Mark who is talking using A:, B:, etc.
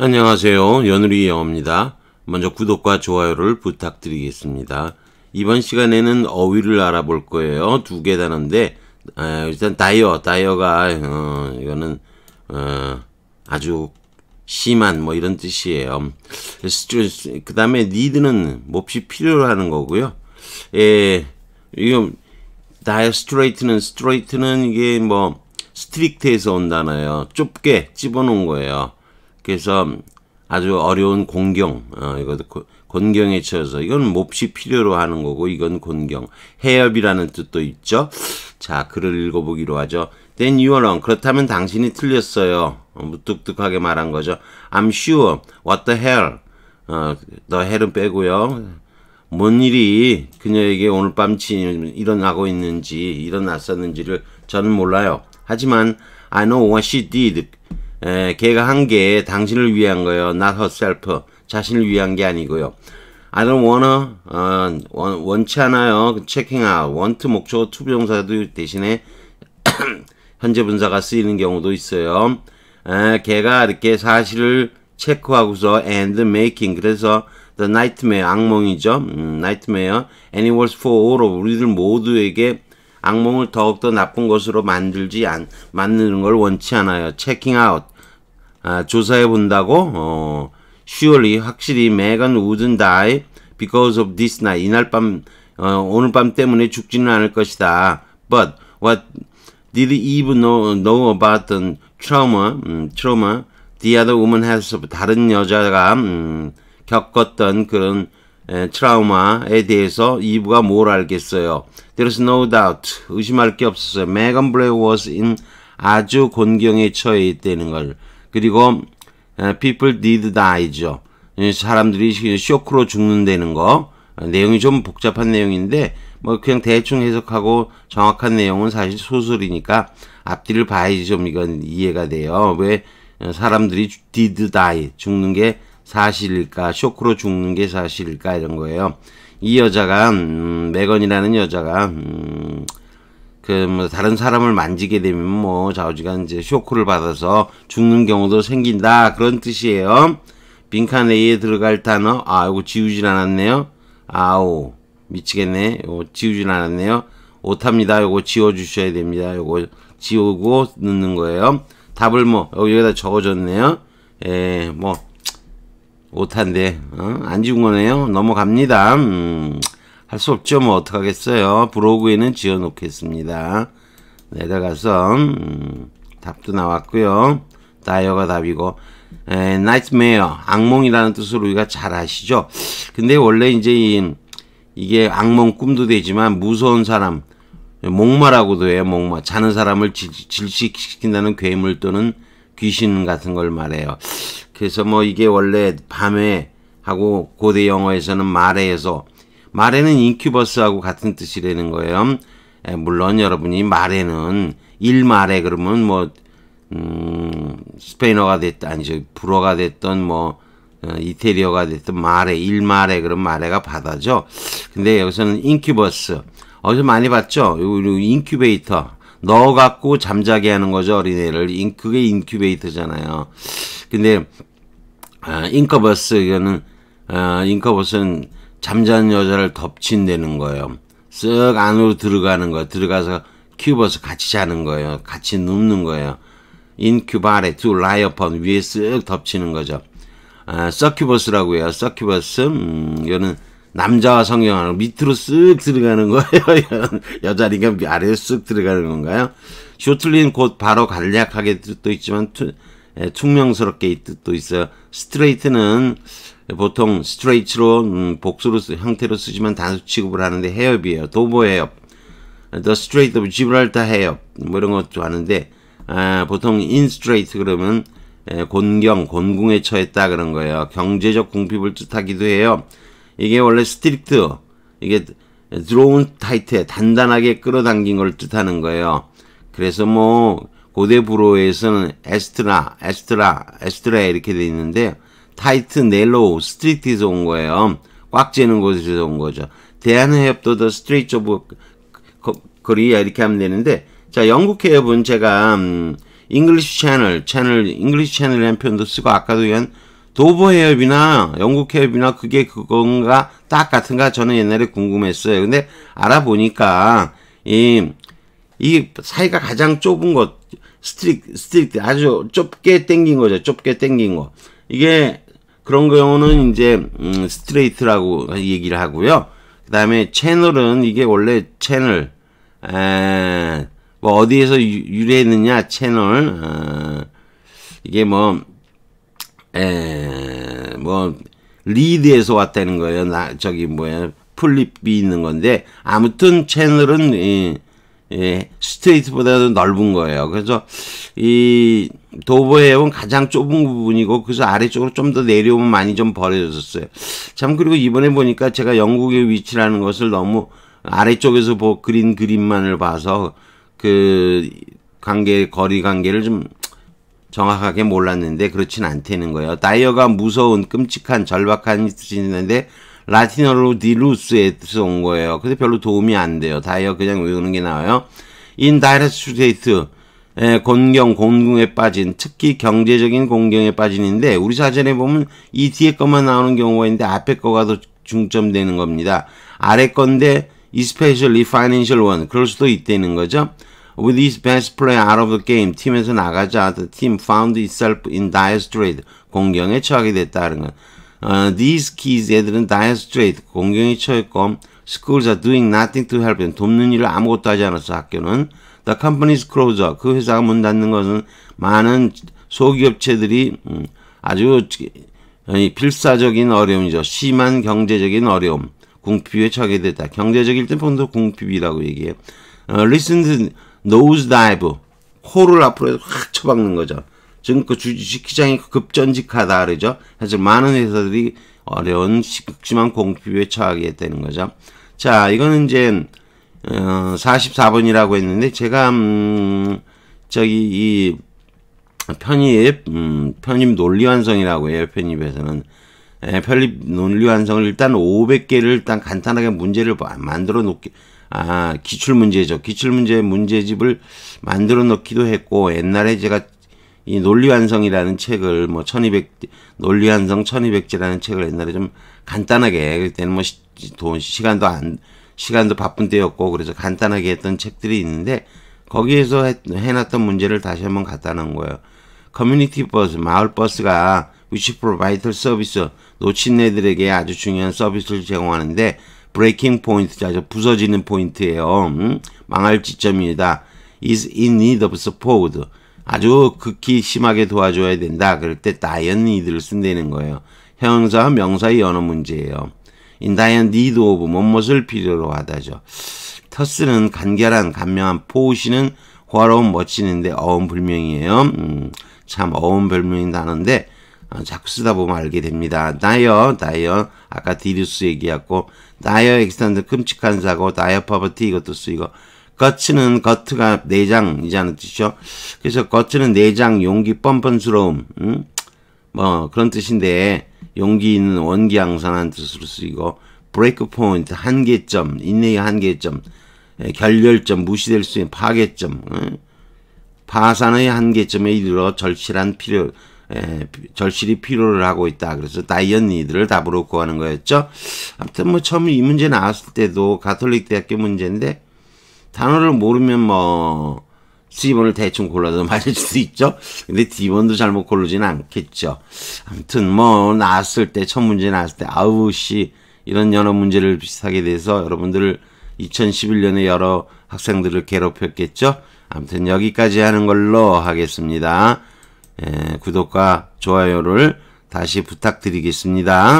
A: 안녕하세요. 연우리 영어입니다. 먼저 구독과 좋아요를 부탁드리겠습니다. 이번 시간에는 어휘를 알아볼 거예요. 두개다는데 아, 일단 다이어, 다이어가 어, 이거는 어, 아주 심한 뭐 이런 뜻이에요. 그 다음에 need는 몹시 필요로 하는 거고요. 예, 이거 다이어 스트레이트는 스트레이트는 이게 뭐 스트릭트에서 온 단어예요. 좁게 집어놓은 거예요. 그래서 아주 어려운 공경, 어, 이거 곤경에 쳐서 이건 몹시 필요로 하는 거고 이건 곤경, 해협이라는 뜻도 있죠. 자, 글을 읽어보기로 하죠. Then you are wrong. 그렇다면 당신이 틀렸어요. 어, 무뚝뚝하게 말한 거죠. I'm sure. What the hell? 어, the hell은 빼고요. 뭔 일이 그녀에게 오늘 밤 일어나고 있는지 일어났었는지를 저는 몰라요. 하지만 I know what she did. 에, 걔가 한 게 당신을 위한 거예요. not herself. 자신을 위한 게 아니고요. I don't wanna, 어, 원, 원치 않아요. checking out. want 목적어 to 사도 대신에 현재 분사가 쓰이는 경우도 있어요. 에, 걔가 이렇게 사실을 체크하고서 and making 그래서 the nightmare 악몽이죠. 음, nightmare. and it was for all of 우리들 모두에게 악몽을 더욱더 나쁜 것으로 만들지 안, 만드는 걸 원치 않아요. 체킹 아웃. 아, 조사해 본다고? 어, surely, 확실히, 매건 우든 다이, because of this night. 이날 밤, 어, 오늘 밤 때문에 죽지는 않을 것이다. But, what did Eve know, know about the trauma, 음, trauma the other woman has, 다른 여자가, 음, 겪었던 그런 에, 예, 트라우마에 대해서 이브가뭘 알겠어요. There is no doubt. 의심할 게 없었어요. 메간 블레 was in 아주 곤경에 처해 있다는 걸. 그리고 에, 예, people did die죠. 예, 사람들이 쇼크로 죽는다는 거. 어, 내용이 좀 복잡한 내용인데 뭐 그냥 대충 해석하고 정확한 내용은 사실 소설이니까 앞뒤를 봐야지 좀 이건 이해가 돼요. 왜 어, 사람들이 did die 죽는 게 사실일까 쇼크로 죽는 게 사실일까 이런 거예요. 이 여자가 음, 매건이라는 여자가 음, 그뭐 다른 사람을 만지게 되면 뭐 좌우지간 이제 쇼크를 받아서 죽는 경우도 생긴다 그런 뜻이에요. 빈칸 A에 들어갈 단어 아 이거 지우질 않았네요. 아오 미치겠네. 이거 지우질 않았네요. 오탑니다. 이거 지워주셔야 됩니다. 이거 지우고 넣는 거예요. 답을 뭐 여기다 적어줬네요. 에뭐 예, 오탄데 어? 안 지운 거네요. 넘어갑니다. 음, 할 수 없죠. 뭐 어떡하겠어요. 브로그에는 지어놓겠습니다. 네, 내려가서 음, 답도 나왔고요. 다이어가 답이고 나이트메어 악몽이라는 뜻으로 우리가 잘 아시죠. 근데 원래 이제 이, 이게 악몽 꿈도 되지만 무서운 사람 목마라고도 해요. 목마 자는 사람을 질, 질식시킨다는 괴물 또는 귀신 같은 걸 말해요. 그래서 뭐 이게 원래 밤에 하고 고대 영어에서는 말에에서 말에는 인큐버스하고 같은 뜻이라는 거예요. 예, 물론 여러분이 말에는 일말에 그러면 뭐 음, 스페인어가 됐든 아니죠 불어가 됐던 뭐 어, 이태리어가 됐던 말에 일말에 그런 말에가 바다죠. 근데 여기서는 인큐버스 어디서 많이 봤죠? 요 인큐베이터 넣어갖고 잠자게 하는 거죠 어린애를 인, 그게 인큐베이터잖아요. 근데 아, 잉커버스에는 아, 잉커버스는 잠자는 여자를 덮친다는 거예요. 쓱 안으로 들어가는 거예요. 들어가서 큐버스 같이 자는 거예요. 같이 눕는 거예요. 인큐바레 두 라이어폰 위에 쓱 덮치는 거죠. 아, 서큐버스라고 해요. 서큐버스 음, 이거는 남자와 성형하는 밑으로 쓱 들어가는 거예요. 여자리가 아래로 쓱 들어가는 건가요? 쇼틀린 곧 바로 간략하게 또 있지만 충명스럽게 예, 또 있어요. 스트레이트는 보통 스트레이트로 음, 복수로 쓰, 형태로 쓰지만 단수 취급을 하는데 해협이에요. 도보 해협, The Strait of Gibraltar 해협 뭐 이런 것도 하는데 아, 보통 인스트레이트 그러면 에, 예, 곤경, 곤궁에 처했다 그런 거예요. 경제적 궁핍을 뜻하기도 해요. 이게 원래 스트릭트, 이게 드로운 타이트에 단단하게 끌어당긴 걸 뜻하는 거예요. 그래서 뭐 고대부로에서는 에스트라, 에스트라, 에스트라 이렇게 돼 있는데 타이트, 넬로우, 스트리트에서 온 거예요. 꽉 재는 곳에서 온 거죠. 대한해협도 더 스트레이트 오브 거리야 이렇게 하면 되는데 자 영국 해협은 제가 음, 잉글리시 채널, 채널, 잉글리시 채널 이라는표현도 쓰고 아까도 한 도보 해협이나 영국 해협이나 그게 그건가 딱 같은가 저는 옛날에 궁금했어요. 근데 알아보니까 이, 이 사이가 가장 좁은 것 스트릭, 스트릭, 아주 좁게 땡긴 거죠. 좁게 땡긴 거. 이게, 그런 경우는 이제, 음, 스트레이트라고 얘기를 하고요. 그 다음에 채널은 이게 원래 채널, 에, 뭐 어디에서 유, 래했느냐 채널, 어, 이게 뭐, 에, 뭐, 리드에서 왔다는 거예요. 나, 저기 뭐야, 플립이 있는 건데, 아무튼 채널은, 이, 예, 스트레이트보다도 넓은 거예요. 그래서 이 도보해온 가장 좁은 부분이고 그래서 아래쪽으로 좀 더 내려오면 많이 좀 버려졌어요. 참 그리고 이번에 보니까 제가 영국의 위치라는 것을 너무 아래쪽에서 보 그린 그림만을 봐서 그 관계 거리 관계를 좀 정확하게 몰랐는데 그렇진 않다는 거예요. 다이어가 무서운 끔찍한 절박한 뜻이 있는데 라틴어로 디루스에서 온 거예요. 근데 별로 도움이 안 돼요. 다이어 그냥 외우는 게 나아요. 인다이레스테이트 곤경, 공경에 빠진, 특히 경제적인 공경에 빠진인데 우리 사전에 보면 이 뒤에 것만 나오는 경우가 있는데 앞에 거가 더 중점되는 겁니다. 아래 건데 especially financial one 그럴 수도 있다는 거죠. With his best player out of the game 팀에서 나가자 the team found itself in dire strait 공경에 처하게 됐다는 건 Uh, these kids 애들은 dire strait 공경에 처했고 schools are doing nothing to help them 돕는 일을 아무것도 하지 않았어 학교는 the company's closer 그 회사가 문 닫는 것은 많은 소기업체들이 음, 아주 아 필사적인 어려움이죠 심한 경제적인 어려움 궁핍에 처하게 됐다 경제적일 때 보통 궁핍이라고 얘기해 uh, listen to nose dive 코를 앞으로 확 쳐박는 거죠 지금 그 주식시장이 그 급전직하다 그러죠. 사실 많은 회사들이 어려운 극심한 공급에 처하게 되는 거죠. 자, 이거는 이제 어, 44번이라고 했는데 제가 음, 저기 이 편입 음, 편입 논리 완성이라고 해요. 편입에서는 에, 예, 편입 논리 완성을 일단 500개를 일단 간단하게 문제를 만들어 놓기 아 기출 문제죠. 기출 문제 문제집을 만들어 놓기도 했고 옛날에 제가 이 논리완성이라는 책을 뭐 1200, 논리완성 1200지라는 책을 옛날에 좀 간단하게, 그때는 뭐 시, 돈, 시간도 안, 시간도 바쁜 때였고, 그래서 간단하게 했던 책들이 있는데, 거기에서 해, 해놨던 문제를 다시 한번 갖다 놓은 거예요. 커뮤니티 버스, 마을 버스가 위치 프로바이터 서비스, 노친네들에게 아주 중요한 서비스를 제공하는데, 브레이킹 포인트, 아주 부서지는 포인트예요. 음? 망할 지점입니다 is in need of support. 아주 극히 심하게 도와줘야 된다. 그럴 때다이언니들을 쓴다는 거예요. 형용사와 명사의 연어 문제예요. 인 다이언니드 오브 무못을 필요로 하다죠. 터스는 간결한 간명한 포우시는 호화로운 멋지는데 어음 불명이에요. 음, 참 어음 불명이단는데 어, 자꾸 쓰다 보면 알게 됩니다. 다이어, 다이어, 아까 디디스 얘기했고, 다이어 엑스탄드 끔찍한 사고, 다이어 파버티 이것도 쓰이고, 거치는 거트가 내장이자는 뜻이죠. 그래서 거치는 내장, 용기, 뻔뻔스러움, 음? 뭐 그런 뜻인데 용기 있는 원기 양산한 뜻으로 쓰이고 브레이크 포인트, 한계점, 인내의 한계점, 예, 결렬점, 무시될 수 있는 파괴점, 음? 파산의 한계점에 이르러 절실한 필요, 에, 예, 절실히 필요를 하고 있다. 그래서 다이언 니들을 답으로 구하는 거였죠. 아무튼 뭐 처음 이 문제 나왔을 때도 가톨릭 대학교 문제인데 단어를 모르면 뭐 C번을 대충 골라서 맞을 수 있죠. 근데 D번도 잘못 고르진 않겠죠. 아무튼 뭐 나왔을 때 첫 문제 나왔을 때 아우 씨 이런 여러 문제를 비슷하게 돼서 여러분들을 2011년에 여러 학생들을 괴롭혔겠죠. 아무튼 여기까지 하는 걸로 하겠습니다. 예, 구독과 좋아요를 다시 부탁드리겠습니다.